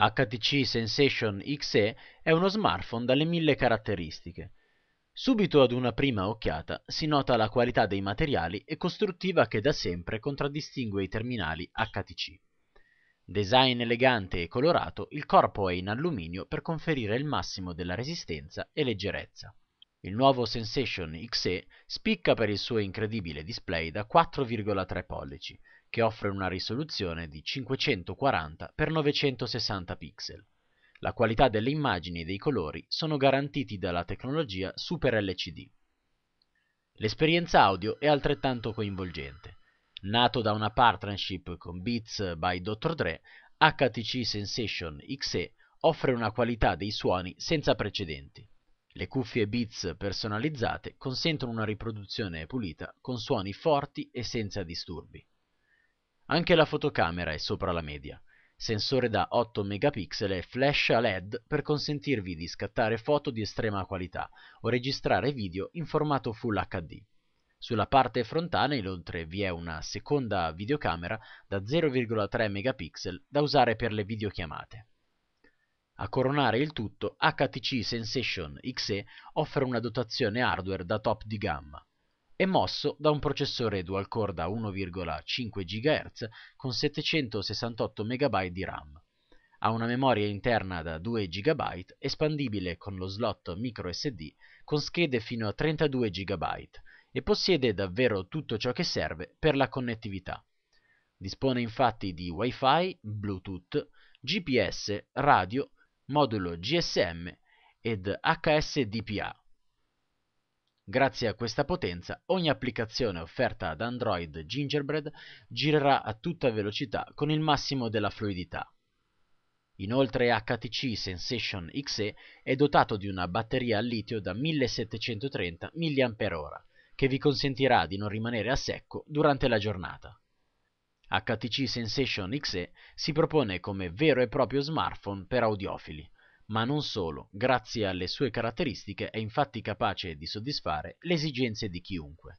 HTC Sensation XE è uno smartphone dalle mille caratteristiche. Subito ad una prima occhiata si nota la qualità dei materiali e costruttiva che da sempre contraddistingue i terminali HTC. Design elegante e colorato, il corpo è in alluminio per conferire il massimo della resistenza e leggerezza. Il nuovo Sensation XE spicca per il suo incredibile display da 4,3 pollici, che offre una risoluzione di 540x960 pixel. La qualità delle immagini e dei colori sono garantiti dalla tecnologia Super LCD. L'esperienza audio è altrettanto coinvolgente. Nato da una partnership con Beats by Dr. Dre, HTC Sensation XE offre una qualità dei suoni senza precedenti. Le cuffie Beats personalizzate consentono una riproduzione pulita con suoni forti e senza disturbi. Anche la fotocamera è sopra la media, sensore da 8 megapixel e flash a LED per consentirvi di scattare foto di estrema qualità o registrare video in formato Full HD. Sulla parte frontale inoltre vi è una seconda videocamera da 0,3 megapixel da usare per le videochiamate. A coronare il tutto, HTC Sensation XE offre una dotazione hardware da top di gamma. È mosso da un processore dual-core da 1,5 GHz con 768 MB di RAM. Ha una memoria interna da 2 GB espandibile con lo slot microSD con schede fino a 32 GB e possiede davvero tutto ciò che serve per la connettività. Dispone infatti di Wi-Fi, Bluetooth, GPS, radio, modulo GSM ed HSDPA. Grazie a questa potenza, ogni applicazione offerta ad Android Gingerbread girerà a tutta velocità con il massimo della fluidità. Inoltre HTC Sensation XE è dotato di una batteria a litio da 1730 mAh che vi consentirà di non rimanere a secco durante la giornata. HTC Sensation XE si propone come vero e proprio smartphone per audiofili, ma non solo, grazie alle sue caratteristiche è infatti capace di soddisfare le esigenze di chiunque.